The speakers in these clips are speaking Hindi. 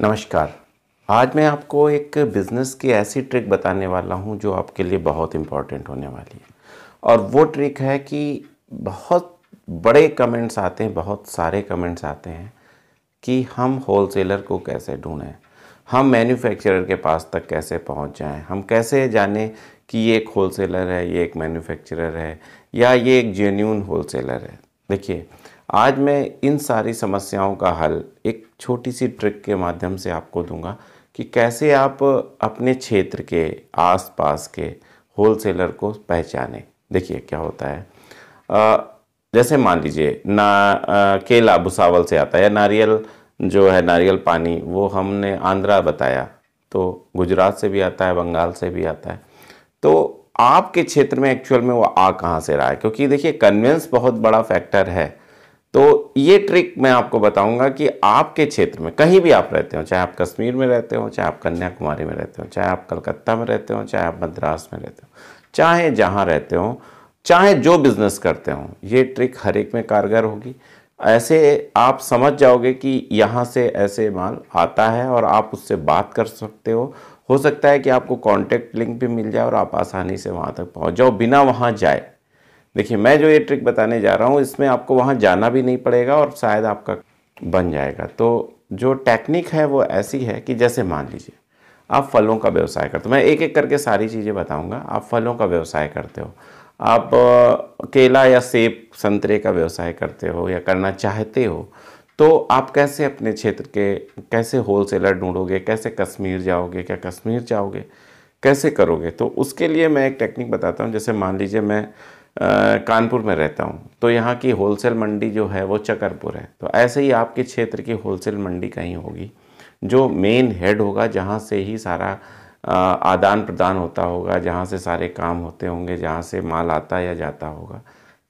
नमस्कार आज मैं आपको एक बिज़नेस की ऐसी ट्रिक बताने वाला हूँ जो आपके लिए बहुत इम्पॉर्टेंट होने वाली है और वो ट्रिक है कि बहुत बड़े कमेंट्स आते हैं बहुत सारे कमेंट्स आते हैं कि हम होलसेलर को कैसे ढूंढें हम मैन्युफैक्चरर के पास तक कैसे पहुंच जाएं हम कैसे जाने कि ये एक होलसेलर है ये एक मैन्युफैक्चरर है या ये एक जेन्यून होलसेलर है देखिए आज मैं इन सारी समस्याओं का हल एक छोटी सी ट्रिक के माध्यम से आपको दूंगा कि कैसे आप अपने क्षेत्र के आसपास के होलसेलर को पहचाने देखिए क्या होता है आ, जैसे मान लीजिए ना आ, केला भुसावल से आता है नारियल जो है नारियल पानी वो हमने आंध्रा बताया तो गुजरात से भी आता है बंगाल से भी आता है तो आपके क्षेत्र में एक्चुअल में वो आ कहाँ से रहा है क्योंकि देखिए कन्वेंस बहुत बड़ा फैक्टर है तो ये ट्रिक मैं आपको बताऊंगा कि आपके क्षेत्र में कहीं भी आप रहते हो चाहे आप कश्मीर में रहते हो चाहे आप कन्याकुमारी में रहते हो चाहे आप कलकत्ता में रहते हो चाहे आप मद्रास में रहते हो चाहे जहाँ रहते हो चाहे जो बिज़नेस करते हो ये ट्रिक हर एक में कारगर होगी ऐसे आप समझ जाओगे कि यहाँ से ऐसे माल आता है और आप उससे बात कर सकते हो हो सकता है कि आपको कॉन्टैक्ट लिंक भी मिल जाए और आप आसानी से वहाँ तक पहुँच जाओ बिना वहाँ जाए देखिए मैं जो ये ट्रिक बताने जा रहा हूँ इसमें आपको वहाँ जाना भी नहीं पड़ेगा और शायद आपका बन जाएगा तो जो टेक्निक है वो ऐसी है कि जैसे मान लीजिए आप फलों का व्यवसाय करते हो मैं एक एक करके सारी चीज़ें बताऊंगा आप फलों का व्यवसाय करते हो आप केला या सेब संतरे का व्यवसाय करते हो या करना चाहते हो तो आप कैसे अपने क्षेत्र के कैसे होल सेलर ढूंढोगे कैसे कश्मीर जाओगे क्या कश्मीर जाओगे कैसे करोगे तो उसके लिए मैं एक टेक्निक बताता हूँ जैसे मान लीजिए मैं कानपुर में रहता हूँ तो यहाँ की होलसेल मंडी जो है वो चकरपुर है तो ऐसे ही आपके क्षेत्र की होलसेल मंडी कहीं होगी जो मेन हेड होगा जहाँ से ही सारा आदान प्रदान होता होगा जहाँ से सारे काम होते होंगे जहाँ से माल आता या जाता होगा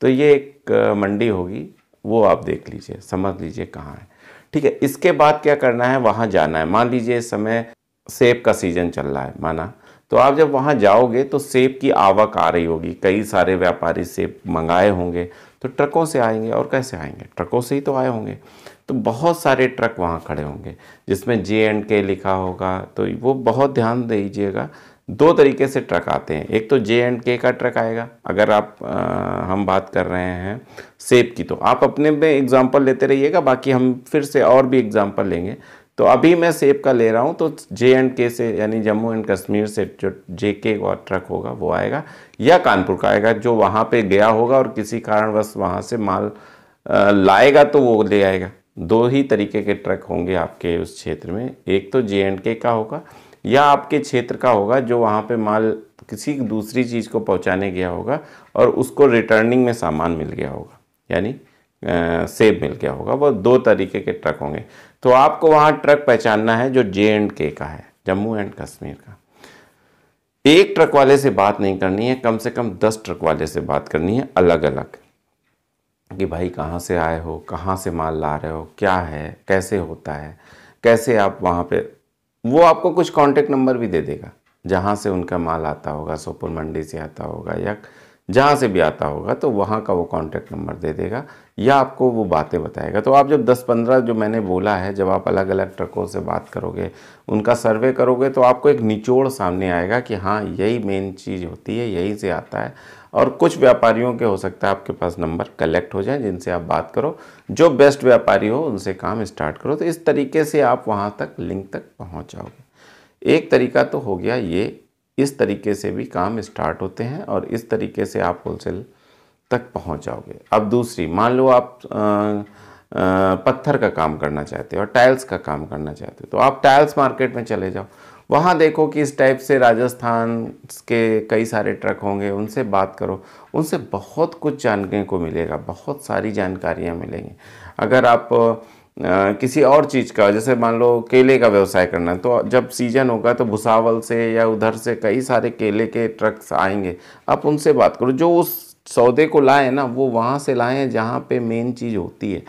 तो ये एक मंडी होगी वो आप देख लीजिए समझ लीजिए कहाँ है ठीक है इसके बाद क्या करना है वहाँ जाना है मान लीजिए इस समय सेब का सीज़न चल रहा है माना तो आप जब वहाँ जाओगे तो सेब की आवक आ रही होगी कई सारे व्यापारी सेब मंगाए होंगे तो ट्रकों से आएंगे और कैसे आएंगे ट्रकों से ही तो आए होंगे तो बहुत सारे ट्रक वहाँ खड़े होंगे जिसमें जे एंड के लिखा होगा तो वो बहुत ध्यान दीजिएगा दो तरीके से ट्रक आते हैं एक तो जे एंड के का ट्रक आएगा अगर आप आ, हम बात कर रहे हैं सेब की तो आप अपने में एग्जांपल लेते रहिएगा बाकी हम फिर से और भी एग्जांपल लेंगे तो अभी मैं सेब का ले रहा हूँ तो जे एंड के से यानी जम्मू एंड कश्मीर से जो जे के और ट्रक होगा वो आएगा या कानपुर का आएगा जो वहाँ पे गया होगा और किसी कारणवश वहाँ से माल लाएगा तो वो ले आएगा दो ही तरीके के ट्रक होंगे आपके उस क्षेत्र में एक तो जे एंड के का होगा या आपके क्षेत्र का होगा जो वहाँ पर माल किसी दूसरी चीज़ को पहुँचाने गया होगा और उसको रिटर्निंग में सामान मिल गया होगा यानी सेब मिल गया होगा वो दो तरीके के ट्रक होंगे तो आपको वहाँ ट्रक पहचानना है जो जे एंड के का है जम्मू एंड कश्मीर का एक ट्रक वाले से बात नहीं करनी है कम से कम दस ट्रक वाले से बात करनी है अलग अलग कि भाई कहाँ से आए हो कहाँ से माल ला रहे हो क्या है कैसे होता है कैसे आप वहाँ पे वो आपको कुछ कांटेक्ट नंबर भी दे देगा जहाँ से उनका माल आता होगा सोपुर मंडी से आता होगा या जहाँ से भी आता होगा तो वहाँ का वो कॉन्टैक्ट नंबर दे देगा या आपको वो बातें बताएगा तो आप जब 10-15 जो मैंने बोला है जब आप अलग अलग ट्रकों से बात करोगे उनका सर्वे करोगे तो आपको एक निचोड़ सामने आएगा कि हाँ यही मेन चीज़ होती है यहीं से आता है और कुछ व्यापारियों के हो सकता है आपके पास नंबर कलेक्ट हो जाए जिनसे आप बात करो जो बेस्ट व्यापारी हो उनसे काम स्टार्ट करो तो इस तरीके से आप वहाँ तक लिंक तक पहुँचाओगे एक तरीका तो हो गया ये इस तरीके से भी काम स्टार्ट होते हैं और इस तरीके से आप होलसेल तक पहुंच जाओगे अब दूसरी मान लो आप आ, आ, पत्थर का काम करना चाहते हो और टाइल्स का काम करना चाहते हो तो आप टाइल्स मार्केट में चले जाओ वहाँ देखो कि इस टाइप से राजस्थान के कई सारे ट्रक होंगे उनसे बात करो उनसे बहुत कुछ जानने को मिलेगा बहुत सारी जानकारियाँ मिलेंगी अगर आप किसी और चीज़ का जैसे मान लो केले का व्यवसाय करना है तो जब सीजन होगा तो भुसावल से या उधर से कई सारे केले के ट्रक्स आएंगे आप उनसे बात करो जो उस सौदे को लाएँ ना वो वहाँ से हैं जहाँ पे मेन चीज़ होती है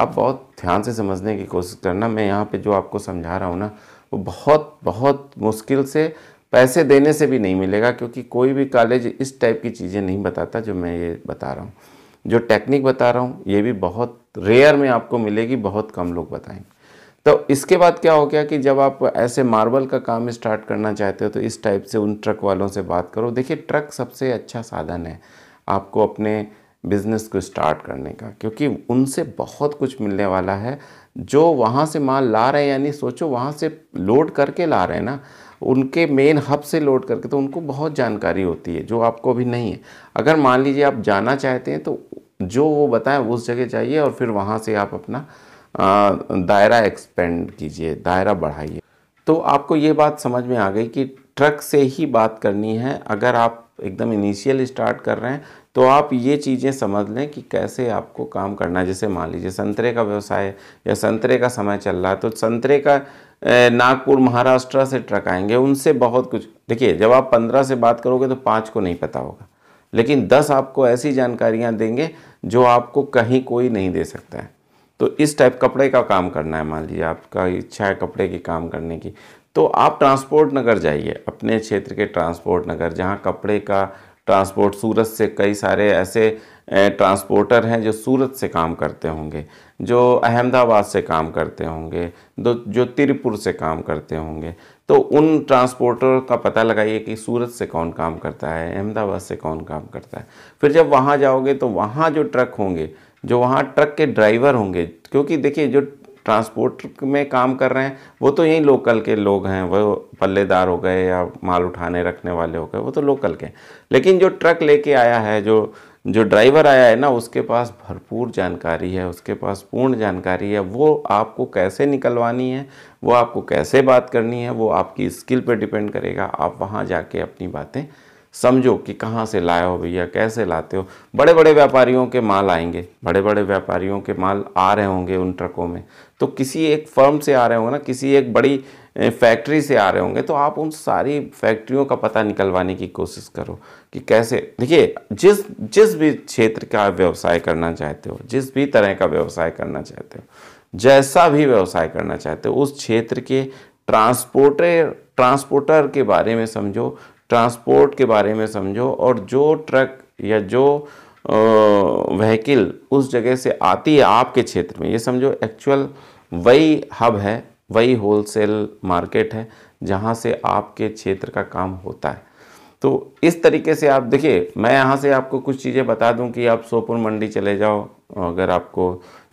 आप बहुत ध्यान से समझने की कोशिश करना मैं यहाँ पे जो आपको समझा रहा हूँ ना वो बहुत बहुत मुश्किल से पैसे देने से भी नहीं मिलेगा क्योंकि कोई भी कॉलेज इस टाइप की चीज़ें नहीं बताता जो मैं ये बता रहा हूँ जो टेक्निक बता रहा हूँ ये भी बहुत रेयर में आपको मिलेगी बहुत कम लोग बताएंगे तो इसके बाद क्या हो गया कि जब आप ऐसे मार्बल का काम स्टार्ट करना चाहते हो तो इस टाइप से उन ट्रक वालों से बात करो देखिए ट्रक सबसे अच्छा साधन है आपको अपने बिज़नेस को स्टार्ट करने का क्योंकि उनसे बहुत कुछ मिलने वाला है जो वहाँ से माल ला रहे हैं यानी सोचो वहाँ से लोड करके ला रहे हैं ना उनके मेन हब से लोड करके तो उनको बहुत जानकारी होती है जो आपको अभी नहीं है अगर मान लीजिए आप जाना चाहते हैं तो जो वो बताएं उस जगह जाइए और फिर वहाँ से आप अपना दायरा एक्सपेंड कीजिए दायरा बढ़ाइए तो आपको ये बात समझ में आ गई कि ट्रक से ही बात करनी है अगर आप एकदम इनिशियल स्टार्ट कर रहे हैं तो आप ये चीज़ें समझ लें कि कैसे आपको काम करना है जैसे मान लीजिए संतरे का व्यवसाय या संतरे का समय चल रहा है तो संतरे का नागपुर महाराष्ट्र से ट्रक आएंगे उनसे बहुत कुछ देखिए जब आप पंद्रह से बात करोगे तो पाँच को नहीं पता होगा लेकिन दस आपको ऐसी जानकारियाँ देंगे जो आपको कहीं कोई नहीं दे सकता है तो इस टाइप कपड़े का काम करना है मान लीजिए आपका इच्छा है कपड़े के काम करने की तो आप ट्रांसपोर्ट नगर जाइए अपने क्षेत्र के ट्रांसपोर्ट नगर जहाँ कपड़े का ट्रांसपोर्ट सूरत से कई सारे ऐसे ट्रांसपोर्टर हैं जो सूरत से काम करते होंगे जो अहमदाबाद से काम करते होंगे जो तिरपुर से काम करते होंगे तो उन ट्रांसपोर्टर का पता लगाइए कि सूरत से कौन काम करता है अहमदाबाद से कौन काम करता है फिर जब वहाँ जाओगे तो वहाँ जो ट्रक होंगे जो वहाँ ट्रक के ड्राइवर होंगे क्योंकि देखिए जो ट्रांसपोर्ट में काम कर रहे हैं वो तो यहीं लोकल के लोग हैं वो पल्लेदार हो गए या माल उठाने रखने वाले हो गए वो तो लोकल के हैं लेकिन जो ट्रक लेके आया है जो जो ड्राइवर आया है ना उसके पास भरपूर जानकारी है उसके पास पूर्ण जानकारी है वो आपको कैसे निकलवानी है वो आपको कैसे बात करनी है वो आपकी स्किल पर डिपेंड करेगा आप वहाँ जाके अपनी बातें समझो कि कहाँ से लाए हो भैया कैसे लाते हो बड़े बड़े व्यापारियों के माल आएंगे बड़े बड़े व्यापारियों के माल आ रहे होंगे उन ट्रकों में तो किसी एक फर्म से आ रहे होंगे ना किसी एक बड़ी फैक्ट्री से आ रहे होंगे तो आप उन सारी फैक्ट्रियों का पता निकलवाने की कोशिश करो कि कैसे देखिए जिस जिस भी क्षेत्र का व्यवसाय करना चाहते हो जिस भी तरह का व्यवसाय करना चाहते हो जैसा भी व्यवसाय करना चाहते हो उस क्षेत्र के ट्रांसपोर्टर ट्रांसपोर्टर के बारे में समझो ट्रांसपोर्ट के बारे में समझो और जो ट्रक या जो वहीकिल उस जगह से आती है आपके क्षेत्र में ये समझो एक्चुअल वही हब है वही होलसेल मार्केट है जहाँ से आपके क्षेत्र का काम होता है तो इस तरीके से आप देखिए मैं यहाँ से आपको कुछ चीज़ें बता दूँ कि आप सोपुर मंडी चले जाओ अगर आपको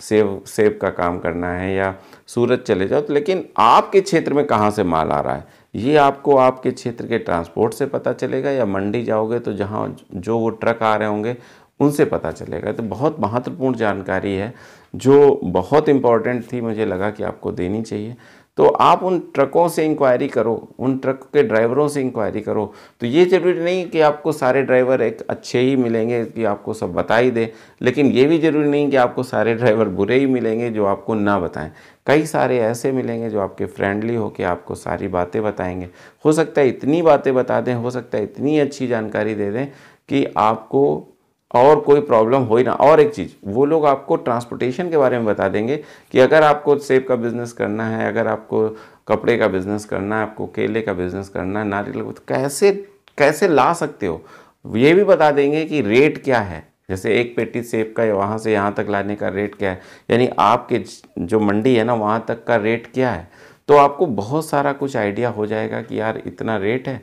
सेब सेब का काम करना है या सूरत चले जाओ तो लेकिन आपके क्षेत्र में कहाँ से माल आ रहा है ये आपको आपके क्षेत्र के ट्रांसपोर्ट से पता चलेगा या मंडी जाओगे तो जहाँ जो वो ट्रक आ रहे होंगे उनसे पता चलेगा तो बहुत महत्वपूर्ण जानकारी है जो बहुत इम्पॉर्टेंट थी मुझे लगा कि आपको देनी चाहिए तो आप उन ट्रकों से इंक्वायरी करो उन ट्रक के ड्राइवरों से इंक्वायरी करो तो ये ज़रूरी नहीं कि आपको सारे ड्राइवर एक अच्छे ही मिलेंगे कि आपको सब बता ही दें लेकिन ये भी ज़रूरी नहीं कि आपको सारे ड्राइवर बुरे ही मिलेंगे जो आपको ना बताएं कई सारे ऐसे मिलेंगे जो आपके फ्रेंडली हो के आपको सारी बातें बताएंगे हो सकता है इतनी बातें बता दें हो सकता है इतनी अच्छी जानकारी दे दें कि आपको और कोई प्रॉब्लम हो ही ना और एक चीज़ वो लोग आपको ट्रांसपोर्टेशन के बारे में बता देंगे कि अगर आपको सेब का बिज़नेस करना है अगर आपको कपड़े का बिज़नेस करना है आपको केले का बिज़नेस करना है नारियल का तो कैसे कैसे ला सकते हो ये भी बता देंगे कि रेट क्या है जैसे एक पेटी सेब का वहाँ से यहाँ तक लाने का रेट क्या है यानी आपके जो मंडी है ना वहाँ तक का रेट क्या है तो आपको बहुत सारा कुछ आइडिया हो जाएगा कि यार इतना रेट है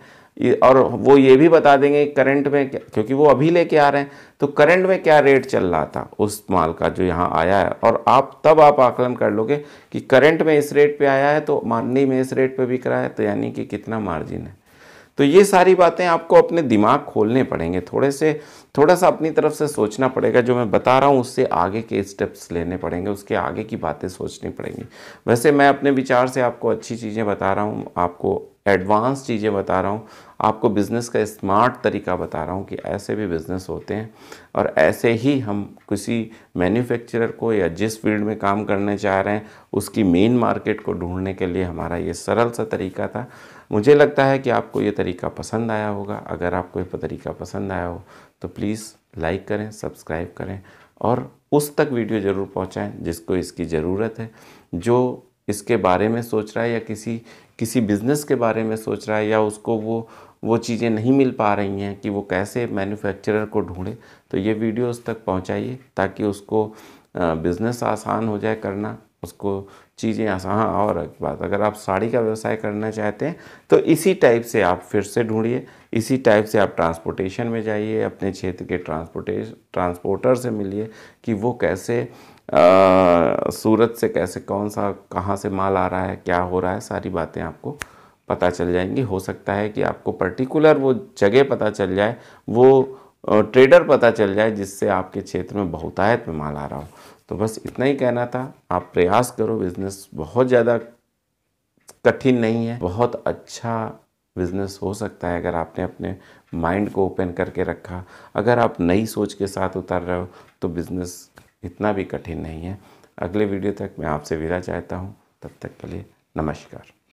और वो ये भी बता देंगे करंट में क्या क्योंकि वो अभी लेके आ रहे हैं तो करंट में क्या रेट चल रहा था उस माल का जो यहाँ आया है और आप तब आप आकलन कर लोगे कि करंट में इस रेट पे आया है तो माननी में इस रेट पे बिक रहा है तो यानी कि कितना मार्जिन है तो ये सारी बातें आपको अपने दिमाग खोलने पड़ेंगे थोड़े से थोड़ा सा अपनी तरफ से सोचना पड़ेगा जो मैं बता रहा हूँ उससे आगे के स्टेप्स लेने पड़ेंगे उसके आगे की बातें सोचनी पड़ेंगी वैसे मैं अपने विचार से आपको अच्छी चीज़ें बता रहा हूँ आपको एडवांस चीज़ें बता रहा हूँ आपको बिज़नेस का स्मार्ट तरीका बता रहा हूँ कि ऐसे भी बिज़नेस होते हैं और ऐसे ही हम किसी मैन्युफैक्चरर को या जिस फील्ड में काम करने चाह रहे हैं उसकी मेन मार्केट को ढूंढने के लिए हमारा ये सरल सा तरीका था मुझे लगता है कि आपको ये तरीका पसंद आया होगा अगर आपको ये तरीका पसंद आया हो तो प्लीज़ लाइक करें सब्सक्राइब करें और उस तक वीडियो ज़रूर पहुँचाएँ जिसको इसकी ज़रूरत है जो इसके बारे में सोच रहा है या किसी किसी बिज़नेस के बारे में सोच रहा है या उसको वो वो चीज़ें नहीं मिल पा रही हैं कि वो कैसे मैन्युफैक्चरर को ढूंढे तो ये वीडियोस तक पहुंचाइए ताकि उसको बिज़नेस आसान हो जाए करना उसको चीज़ें आसान हाँ और एक बात अगर आप साड़ी का व्यवसाय करना चाहते हैं तो इसी टाइप से आप फिर से ढूंढिए इसी टाइप से आप ट्रांसपोर्टेशन में जाइए अपने क्षेत्र के ट्रांसपोर्टेश ट्रांसपोर्टर से मिलिए कि वो कैसे आ, सूरत से कैसे कौन सा कहाँ से माल आ रहा है क्या हो रहा है सारी बातें आपको पता चल जाएंगी हो सकता है कि आपको पर्टिकुलर वो जगह पता चल जाए वो ट्रेडर पता चल जाए जिससे आपके क्षेत्र में बहुतायत में माल आ रहा हो तो बस इतना ही कहना था आप प्रयास करो बिज़नेस बहुत ज़्यादा कठिन नहीं है बहुत अच्छा बिज़नेस हो सकता है अगर आपने अपने माइंड को ओपन करके रखा अगर आप नई सोच के साथ उतर रहे हो तो बिज़नेस इतना भी कठिन नहीं है अगले वीडियो तक मैं आपसे विदा चाहता हूँ तब तक के लिए नमस्कार